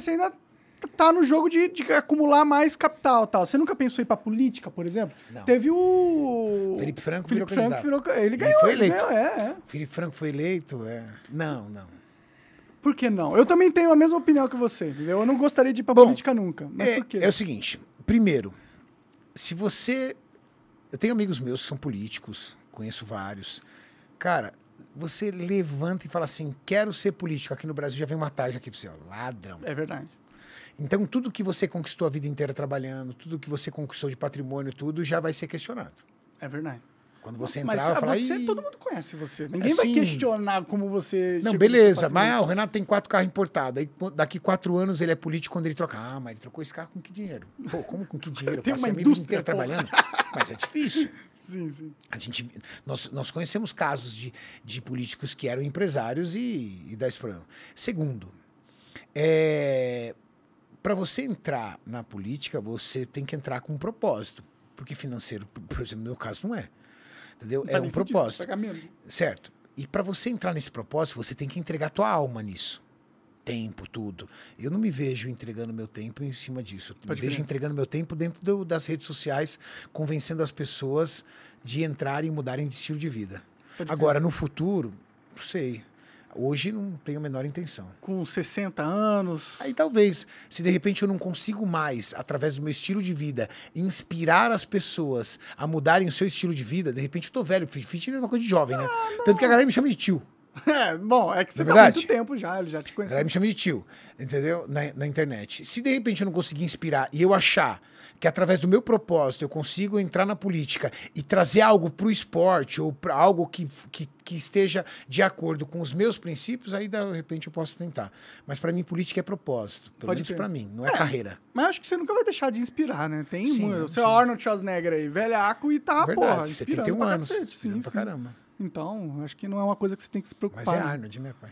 você ainda tá no jogo de, de acumular mais capital tal. Você nunca pensou em ir pra política, por exemplo? Não. Teve o... Felipe Franco Felipe virou Franco virou, Ele ganhou. Ele foi eleito. Ele ganhou, é, é. Felipe Franco foi eleito, é... Não, não. Por que não? Eu também tenho a mesma opinião que você, entendeu? Eu não gostaria de ir pra Bom, política nunca. Mas é, por quê? É o seguinte, primeiro, se você. Eu tenho amigos meus que são políticos, conheço vários. Cara, você levanta e fala assim: quero ser político. Aqui no Brasil já vem uma tarja aqui para você, ladrão. É verdade. Então, tudo que você conquistou a vida inteira trabalhando, tudo que você conquistou de patrimônio, tudo já vai ser questionado. É verdade. Quando você entrava, mas, falava, você, todo mundo conhece você. Ninguém é assim, vai questionar como você. Não, beleza. Mas ah, o Renato tem quatro carros importados. Aí, daqui quatro anos ele é político quando ele troca. Ah, mas ele trocou esse carro com que dinheiro? Pô, como com que dinheiro? tem Passei uma indústria inteira trabalhando. Mas é difícil. Sim, sim. A gente, nós, nós conhecemos casos de, de políticos que eram empresários e, e esse problema. Segundo, é, para você entrar na política, você tem que entrar com um propósito. Porque financeiro, por exemplo, no meu caso, não é. Entendeu? Não é um propósito. Certo. E para você entrar nesse propósito, você tem que entregar tua alma nisso. Tempo, tudo. Eu não me vejo entregando meu tempo em cima disso. Eu me vejo entregando meu tempo dentro do, das redes sociais, convencendo as pessoas de entrarem e mudarem de estilo de vida. Pode Agora, no futuro, não sei. Hoje não tenho a menor intenção. Com 60 anos. Aí talvez, se de repente eu não consigo mais, através do meu estilo de vida, inspirar as pessoas a mudarem o seu estilo de vida, de repente eu tô velho. Fitness é uma coisa de jovem, né? Ah, Tanto que a galera me chama de tio. É, bom, é que você é tá há muito tempo já, ele já te conheceu. Ela me chama de tio, entendeu? Na, na internet. Se de repente eu não conseguir inspirar e eu achar que através do meu propósito eu consigo entrar na política e trazer algo para o esporte ou para algo que, que, que, esteja de acordo com os meus princípios, aí de repente eu posso tentar. Mas para mim, política é propósito. Pelo Pode menos para mim, não é, é, carreira. Mas acho que você nunca vai deixar de inspirar, né? Tem sim, muito. Seu sim. Arnold Schwarzenegger aí, velhaco e tá, Verdade, porra. Você tem que anos. Cacete, sim, sim. pra caramba. Então, acho que não é uma coisa que você tem que se preocupar. Mas é né? Arnold, né, pai?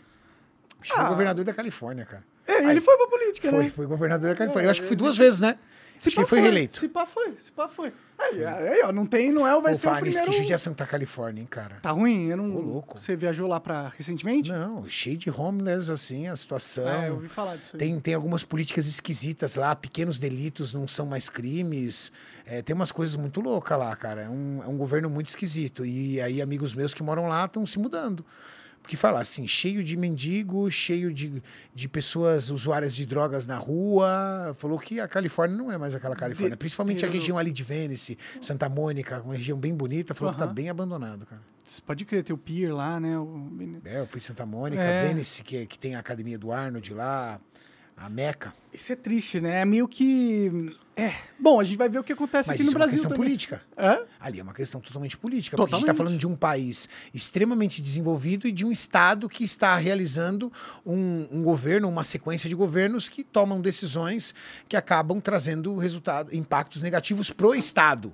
Acho ah, que foi governador da Califórnia, cara. Aí, ele foi pra política, foi, né? Foi governador da Califórnia. Eu acho que fui duas vezes, né? Se acho que foi, foi reeleito. Se pá foi, se pá foi. Aí, aí, ó, não tem, não é, vai Pô, ser o o primeiro... que judiação tá Califórnia, hein, cara? Tá ruim? Eu não... Ô, louco. Você viajou lá pra recentemente? Não, cheio de homeless, assim, a situação. É, eu ouvi falar disso aí. Tem, tem algumas políticas esquisitas lá, pequenos delitos não são mais crimes. É, tem umas coisas muito loucas lá, cara. É um, é um governo muito esquisito. E aí amigos meus que moram lá estão se mudando que falar assim, cheio de mendigos, cheio de, de pessoas usuárias de drogas na rua. Falou que a Califórnia não é mais aquela Califórnia, principalmente a região ali de Venice, Santa Mônica, uma região bem bonita, falou que tá bem abandonado, cara. Pode crer, tem o Pier lá, né? O... É, o Pier Santa Mônica, é. Venice, que, é, que tem a academia do Arnold lá. A Meca. Isso é triste, né? É meio que. É. Bom, a gente vai ver o que acontece Mas aqui no Brasil. é uma questão também. política. Ali é uma questão totalmente política. Totalmente. Porque a gente está falando de um país extremamente desenvolvido e de um Estado que está realizando um, um, governo, uma sequência de governos que tomam decisões que acabam trazendo resultado, impactos negativos pro Estado.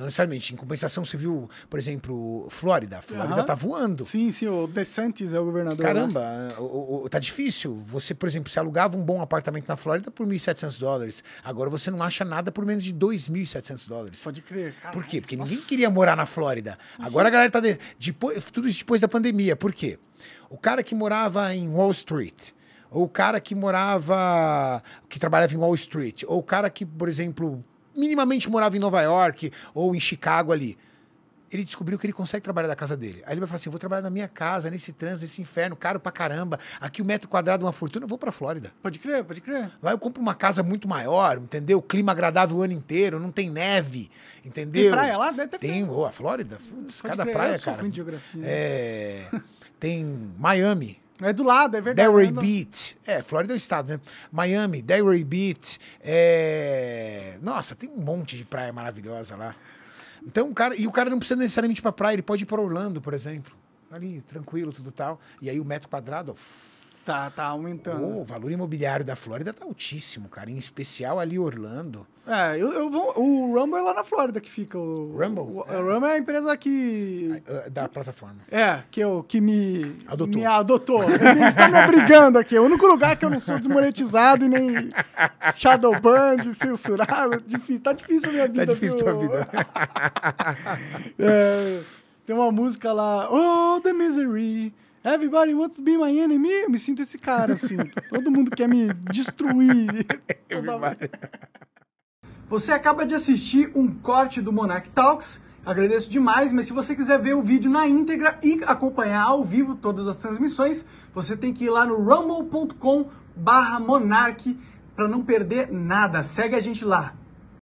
Não necessariamente. Em compensação, você viu, por exemplo, Flórida. Flórida tá voando. Sim, sim. O DeSantis é o governador. Caramba, né? o, o, tá difícil. Você, por exemplo, se alugava um bom apartamento na Flórida por 1.700 dólares. Agora você não acha nada por menos de 2.700 dólares. Pode crer. cara. Por quê? Porque Nossa. ninguém queria morar na Flórida. Agora a galera tá... De, depois, tudo isso depois da pandemia. Por quê? O cara que morava em Wall Street ou o cara que morava, que trabalhava em Wall Street, ou o cara que, por exemplo, minimamente morava em Nova York ou em Chicago ali. Ele descobriu que ele consegue trabalhar da casa dele. Aí ele vai falar assim: vou trabalhar na minha casa, nesse trânsito, nesse inferno, caro pra caramba. Aqui o um metro quadrado, uma fortuna, eu vou pra Flórida. Pode crer, pode crer. Lá eu compro uma casa muito maior, entendeu? Clima agradável o ano inteiro, não tem neve, entendeu? Tem praia lá? Deve ter tem, oh, a Flórida, cada crer, praia, cara. É, tem Miami, é do lado, é verdade. Delray né, não... Beach. É, Flórida é o estado, né? Miami, Delray Beach. É... Nossa, tem um monte de praia maravilhosa lá. Então, o cara, e o cara não precisa necessariamente ir pra praia, ele pode ir para Orlando, por exemplo. Ali, tranquilo, tudo tal. E aí o metro quadrado, Tá, tá aumentando. O valor imobiliário da Flórida tá altíssimo, cara. Em especial ali Orlando. É, eu, eu vou, o Rumble é lá na Flórida que fica. O, Rumble? O, é. O Rumble é a empresa que. Ah, é, da plataforma. É, que, eu, que me. Adotou. Me adotou. Ele está me obrigando aqui. É o único lugar que eu não sou desmonetizado e nem shadowbanned, censurado. Difícil, tá difícil a minha vida. Tá difícil viu? tua vida. é, tem uma música lá. Oh, the misery. Everybody wants to be my enemy. Eu me sinto esse cara, assim. Todo mundo quer me destruir. Você acaba de assistir um corte do Monarch Talks. Agradeço demais, mas se você quiser ver o vídeo na íntegra e acompanhar ao vivo todas as transmissões, você tem que ir lá no rumble.com barra Monark para não perder nada. Segue a gente lá.